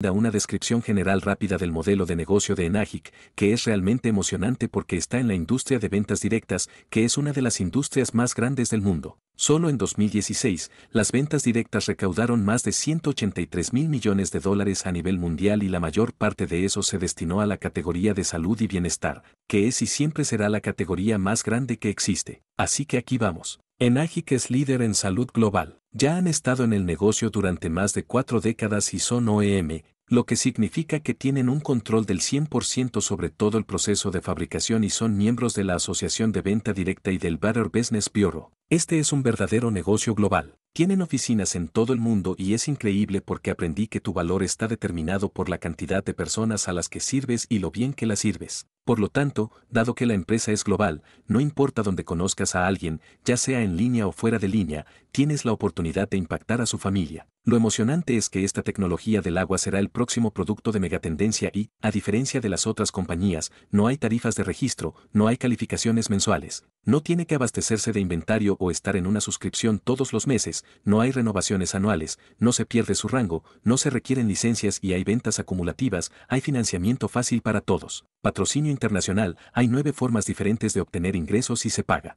da una descripción general rápida del modelo de negocio de Enagic, que es realmente emocionante porque está en la industria de ventas directas, que es una de las industrias más grandes del mundo. Solo en 2016, las ventas directas recaudaron más de 183 mil millones de dólares a nivel mundial y la mayor parte de eso se destinó a la categoría de salud y bienestar, que es y siempre será la categoría más grande que existe. Así que aquí vamos. Enagic es líder en salud global. Ya han estado en el negocio durante más de cuatro décadas y son OEM, lo que significa que tienen un control del 100% sobre todo el proceso de fabricación y son miembros de la Asociación de Venta Directa y del Better Business Bureau. Este es un verdadero negocio global. Tienen oficinas en todo el mundo y es increíble porque aprendí que tu valor está determinado por la cantidad de personas a las que sirves y lo bien que las sirves. Por lo tanto, dado que la empresa es global, no importa dónde conozcas a alguien, ya sea en línea o fuera de línea, tienes la oportunidad de impactar a su familia. Lo emocionante es que esta tecnología del agua será el próximo producto de megatendencia y, a diferencia de las otras compañías, no hay tarifas de registro, no hay calificaciones mensuales, no tiene que abastecerse de inventario o estar en una suscripción todos los meses, no hay renovaciones anuales, no se pierde su rango, no se requieren licencias y hay ventas acumulativas, hay financiamiento fácil para todos. Patrocinio internacional, hay nueve formas diferentes de obtener ingresos y se paga.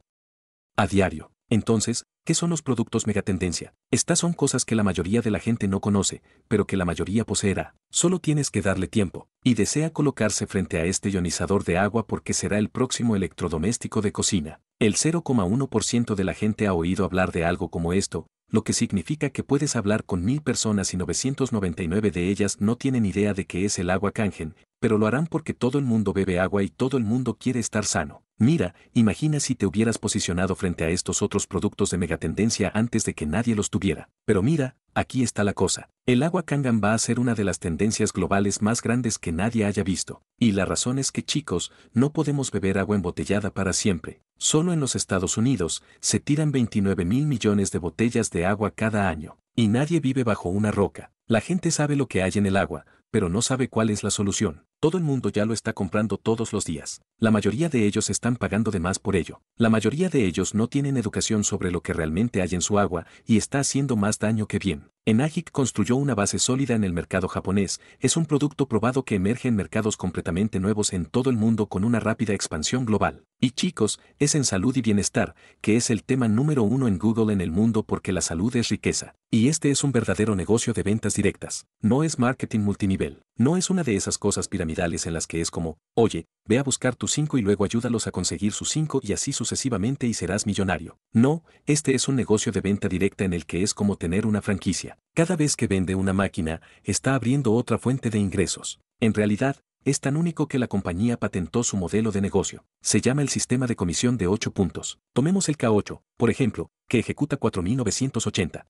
A diario. Entonces, ¿Qué son los productos megatendencia? Estas son cosas que la mayoría de la gente no conoce, pero que la mayoría poseerá. Solo tienes que darle tiempo. Y desea colocarse frente a este ionizador de agua porque será el próximo electrodoméstico de cocina. El 0,1% de la gente ha oído hablar de algo como esto, lo que significa que puedes hablar con mil personas y 999 de ellas no tienen idea de qué es el agua cangen, pero lo harán porque todo el mundo bebe agua y todo el mundo quiere estar sano. Mira, imagina si te hubieras posicionado frente a estos otros productos de megatendencia antes de que nadie los tuviera. Pero mira, aquí está la cosa. El agua Kangan va a ser una de las tendencias globales más grandes que nadie haya visto. Y la razón es que chicos, no podemos beber agua embotellada para siempre. Solo en los Estados Unidos se tiran 29 mil millones de botellas de agua cada año. Y nadie vive bajo una roca. La gente sabe lo que hay en el agua, pero no sabe cuál es la solución. Todo el mundo ya lo está comprando todos los días. La mayoría de ellos están pagando de más por ello. La mayoría de ellos no tienen educación sobre lo que realmente hay en su agua y está haciendo más daño que bien. Enagic construyó una base sólida en el mercado japonés, es un producto probado que emerge en mercados completamente nuevos en todo el mundo con una rápida expansión global. Y chicos, es en salud y bienestar, que es el tema número uno en Google en el mundo porque la salud es riqueza. Y este es un verdadero negocio de ventas directas. No es marketing multinivel. No es una de esas cosas piramidales en las que es como, oye, ve a buscar tus 5 y luego ayúdalos a conseguir sus 5 y así sucesivamente y serás millonario. No, este es un negocio de venta directa en el que es como tener una franquicia. Cada vez que vende una máquina, está abriendo otra fuente de ingresos. En realidad, es tan único que la compañía patentó su modelo de negocio. Se llama el sistema de comisión de 8 puntos. Tomemos el K8, por ejemplo, que ejecuta 4.980.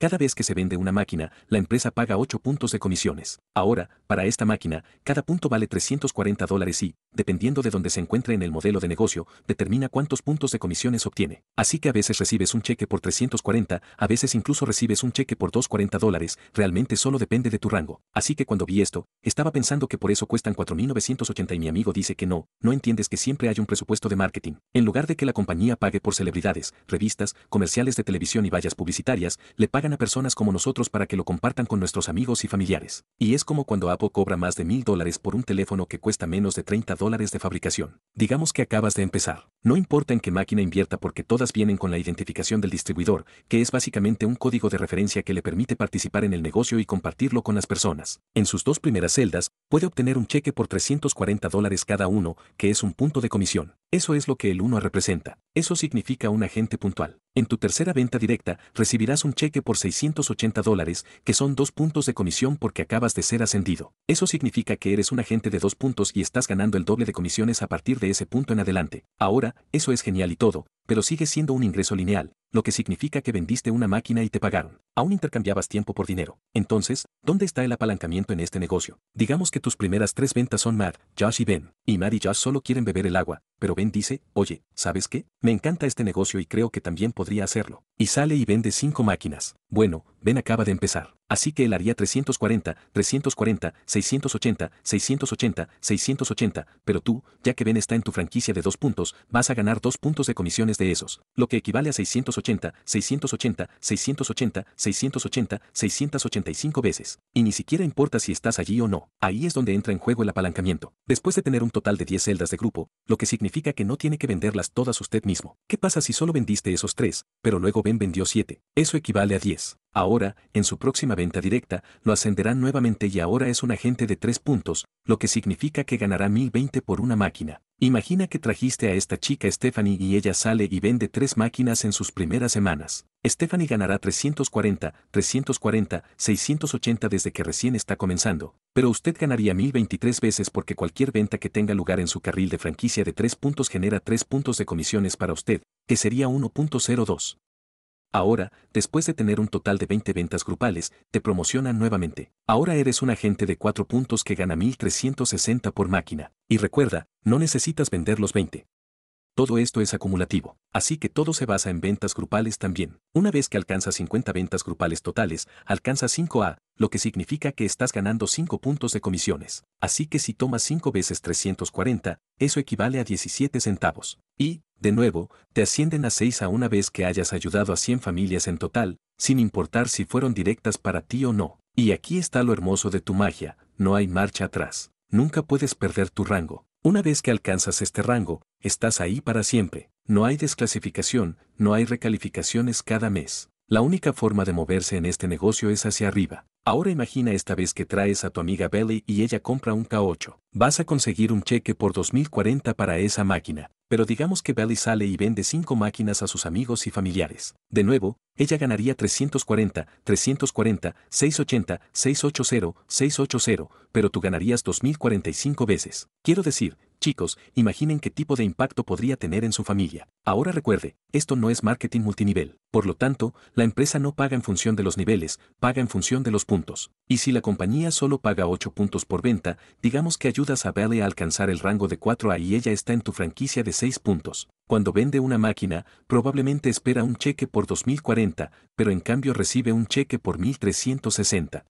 Cada vez que se vende una máquina, la empresa paga 8 puntos de comisiones. Ahora, para esta máquina, cada punto vale 340 dólares y, dependiendo de dónde se encuentre en el modelo de negocio, determina cuántos puntos de comisiones obtiene. Así que a veces recibes un cheque por 340, a veces incluso recibes un cheque por 240 dólares, realmente solo depende de tu rango. Así que cuando vi esto, estaba pensando que por eso cuestan 4.980 y mi amigo dice que no, no entiendes que siempre hay un presupuesto de marketing. En lugar de que la compañía pague por celebridades, revistas, comerciales de televisión y vallas publicitarias, le paga a personas como nosotros para que lo compartan con nuestros amigos y familiares. Y es como cuando Apple cobra más de mil dólares por un teléfono que cuesta menos de 30 dólares de fabricación. Digamos que acabas de empezar. No importa en qué máquina invierta porque todas vienen con la identificación del distribuidor, que es básicamente un código de referencia que le permite participar en el negocio y compartirlo con las personas. En sus dos primeras celdas, puede obtener un cheque por 340 dólares cada uno, que es un punto de comisión. Eso es lo que el 1 representa. Eso significa un agente puntual. En tu tercera venta directa, recibirás un cheque por 680 dólares, que son dos puntos de comisión porque acabas de ser ascendido. Eso significa que eres un agente de dos puntos y estás ganando el doble de comisiones a partir de ese punto en adelante. Ahora, eso es genial y todo, pero sigue siendo un ingreso lineal, lo que significa que vendiste una máquina y te pagaron. Aún intercambiabas tiempo por dinero. Entonces, ¿dónde está el apalancamiento en este negocio? Digamos que tus primeras tres ventas son Matt, Josh y Ben, y Matt y Josh solo quieren beber el agua, pero Ben dice, oye, ¿sabes qué? Me encanta este negocio y creo que también podría hacerlo. Y sale y vende cinco máquinas. Bueno, Ben acaba de empezar. Así que él haría 340, 340, 680, 680, 680, pero tú, ya que Ben está en tu franquicia de dos puntos, vas a ganar dos puntos de comisiones de esos, lo que equivale a 680, 680, 680, 680, 685 veces. Y ni siquiera importa si estás allí o no. Ahí es donde entra en juego el apalancamiento. Después de tener un total de 10 celdas de grupo, lo que significa significa que no tiene que venderlas todas usted mismo. ¿Qué pasa si solo vendiste esos tres, pero luego Ben vendió siete? Eso equivale a diez. Ahora, en su próxima venta directa, lo ascenderán nuevamente y ahora es un agente de 3 puntos, lo que significa que ganará 1020 por una máquina. Imagina que trajiste a esta chica Stephanie y ella sale y vende 3 máquinas en sus primeras semanas. Stephanie ganará 340, 340, 680 desde que recién está comenzando, pero usted ganaría 1023 veces porque cualquier venta que tenga lugar en su carril de franquicia de 3 puntos genera 3 puntos de comisiones para usted, que sería 1.02. Ahora, después de tener un total de 20 ventas grupales, te promocionan nuevamente. Ahora eres un agente de 4 puntos que gana 1.360 por máquina. Y recuerda, no necesitas vender los 20. Todo esto es acumulativo, así que todo se basa en ventas grupales también. Una vez que alcanzas 50 ventas grupales totales, alcanzas 5A, lo que significa que estás ganando 5 puntos de comisiones. Así que si tomas 5 veces 340, eso equivale a 17 centavos. Y, de nuevo, te ascienden a seis a una vez que hayas ayudado a 100 familias en total, sin importar si fueron directas para ti o no. Y aquí está lo hermoso de tu magia, no hay marcha atrás, nunca puedes perder tu rango. Una vez que alcanzas este rango, estás ahí para siempre. No hay desclasificación, no hay recalificaciones cada mes. La única forma de moverse en este negocio es hacia arriba. Ahora imagina esta vez que traes a tu amiga Belly y ella compra un K8. Vas a conseguir un cheque por 2040 para esa máquina, pero digamos que Belly sale y vende 5 máquinas a sus amigos y familiares. De nuevo, ella ganaría 340, 340, 680, 680, 680, pero tú ganarías 2045 veces. Quiero decir, Chicos, imaginen qué tipo de impacto podría tener en su familia. Ahora recuerde, esto no es marketing multinivel. Por lo tanto, la empresa no paga en función de los niveles, paga en función de los puntos. Y si la compañía solo paga 8 puntos por venta, digamos que ayudas a Belle a alcanzar el rango de 4A y ella está en tu franquicia de 6 puntos. Cuando vende una máquina, probablemente espera un cheque por 2040, pero en cambio recibe un cheque por 1360.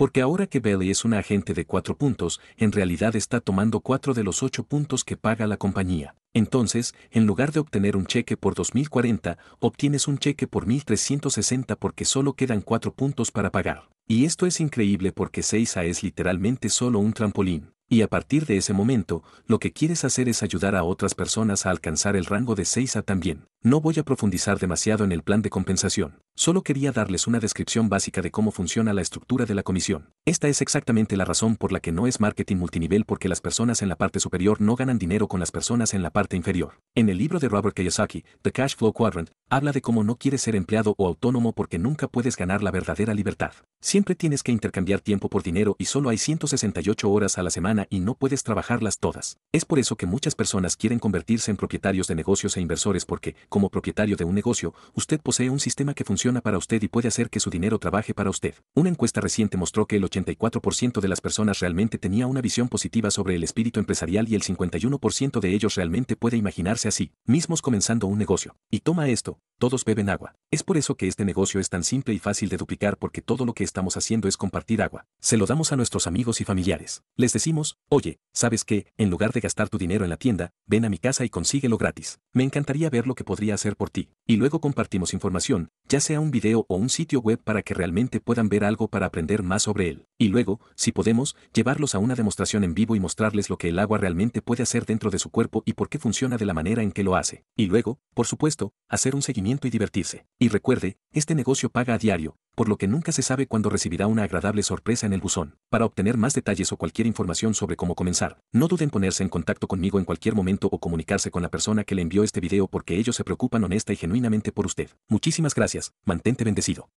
Porque ahora que Belly es un agente de cuatro puntos, en realidad está tomando cuatro de los ocho puntos que paga la compañía. Entonces, en lugar de obtener un cheque por 2040, obtienes un cheque por 1360 porque solo quedan cuatro puntos para pagar. Y esto es increíble porque 6A es literalmente solo un trampolín. Y a partir de ese momento, lo que quieres hacer es ayudar a otras personas a alcanzar el rango de 6A también. No voy a profundizar demasiado en el plan de compensación. Solo quería darles una descripción básica de cómo funciona la estructura de la comisión. Esta es exactamente la razón por la que no es marketing multinivel porque las personas en la parte superior no ganan dinero con las personas en la parte inferior. En el libro de Robert Kiyosaki, The Cash Flow Quadrant, habla de cómo no quieres ser empleado o autónomo porque nunca puedes ganar la verdadera libertad. Siempre tienes que intercambiar tiempo por dinero y solo hay 168 horas a la semana y no puedes trabajarlas todas. Es por eso que muchas personas quieren convertirse en propietarios de negocios e inversores porque, como propietario de un negocio, usted posee un sistema que funciona para usted y puede hacer que su dinero trabaje para usted. Una encuesta reciente mostró que el 84% de las personas realmente tenía una visión positiva sobre el espíritu empresarial y el 51% de ellos realmente puede imaginarse así, mismos comenzando un negocio. Y toma esto, todos beben agua. Es por eso que este negocio es tan simple y fácil de duplicar porque todo lo que estamos haciendo es compartir agua. Se lo damos a nuestros amigos y familiares. Les decimos, oye, ¿sabes qué? En lugar de gastar tu dinero en la tienda, ven a mi casa y consíguelo gratis. Me encantaría ver lo que podría hacer por ti. Y luego compartimos información, ya sea un video o un sitio web para que realmente puedan ver algo para aprender más sobre él. Y luego, si podemos, llevarlos a una demostración en vivo y mostrarles lo que el agua realmente puede hacer dentro de su cuerpo y por qué funciona de la manera en que lo hace. Y luego, por supuesto, hacer un seguimiento y divertirse. Y recuerde, este negocio paga a diario, por lo que nunca se sabe cuándo recibirá una agradable sorpresa en el buzón. Para obtener más detalles o cualquier información sobre cómo comenzar, no duden en ponerse en contacto conmigo en cualquier momento o comunicarse con la persona que le envió este video porque ellos se preocupan honesta y genuinamente por usted. Muchísimas gracias, mantente bendecido.